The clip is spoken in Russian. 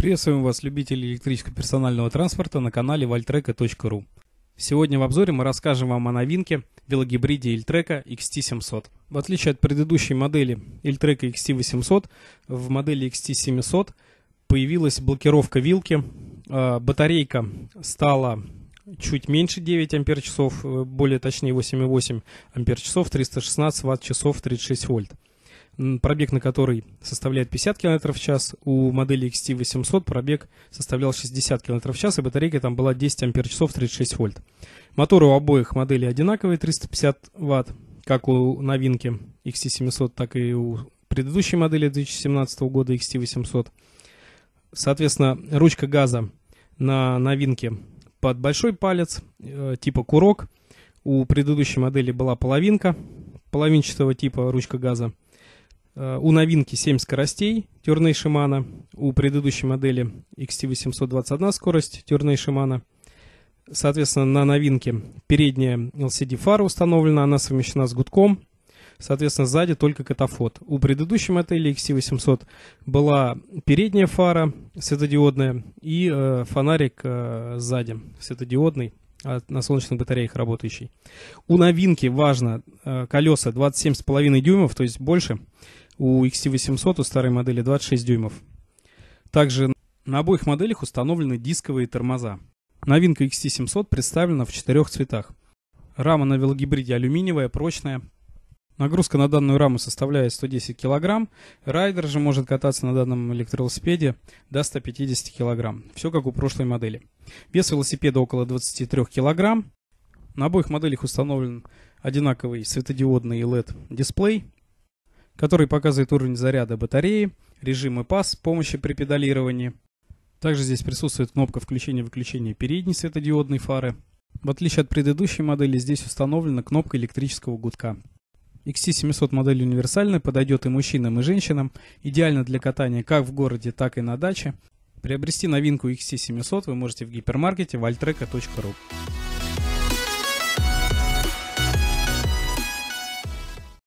Приветствуем вас, любители электрического персонального транспорта на канале valtreka.ru. Сегодня в обзоре мы расскажем вам о новинке велогибриде Ильтрека XT700. В отличие от предыдущей модели Ильтрека XT800, в модели XT700 появилась блокировка вилки, а, батарейка стала чуть меньше 9 ампер часов, э, более точнее 8,8 ампер часов, 316 ватт часов, 36 вольт пробег на который составляет 50 км в час, у модели XT800 пробег составлял 60 км в час, и батарейка там была 10 ампер часов 36 вольт. Моторы у обоих моделей одинаковые, 350 ватт, как у новинки XT700, так и у предыдущей модели 2017 года XT800. Соответственно, ручка газа на новинке под большой палец, э, типа курок. У предыдущей модели была половинка, половинчатого типа ручка газа. Э, у новинки 7 скоростей Тюрней Шимана, у предыдущей модели XT821 скорость Тюрней Шимана. Соответственно, на новинке передняя LCD-фара установлена, она совмещена с гудком. Соответственно, сзади только катафот. У предыдущей модели XT800 была передняя фара светодиодная и э, фонарик э, сзади светодиодный от а на солнечных батареях работающий. У новинки важно э, колеса 27,5 дюймов, то есть больше у XT800, у старой модели, 26 дюймов. Также на обоих моделях установлены дисковые тормоза. Новинка XT700 представлена в четырех цветах. Рама на велогибриде алюминиевая, прочная. Нагрузка на данную раму составляет 110 кг. Райдер же может кататься на данном электровелосипеде до 150 кг. Все как у прошлой модели. Вес велосипеда около 23 кг. На обоих моделях установлен одинаковый светодиодный LED-дисплей который показывает уровень заряда батареи, режимы пас с помощью при педалировании. Также здесь присутствует кнопка включения-выключения передней светодиодной фары. В отличие от предыдущей модели, здесь установлена кнопка электрического гудка. XT700 модель универсальная, подойдет и мужчинам, и женщинам, идеально для катания как в городе, так и на даче. Приобрести новинку XT700 вы можете в гипермаркете valtreca.ru.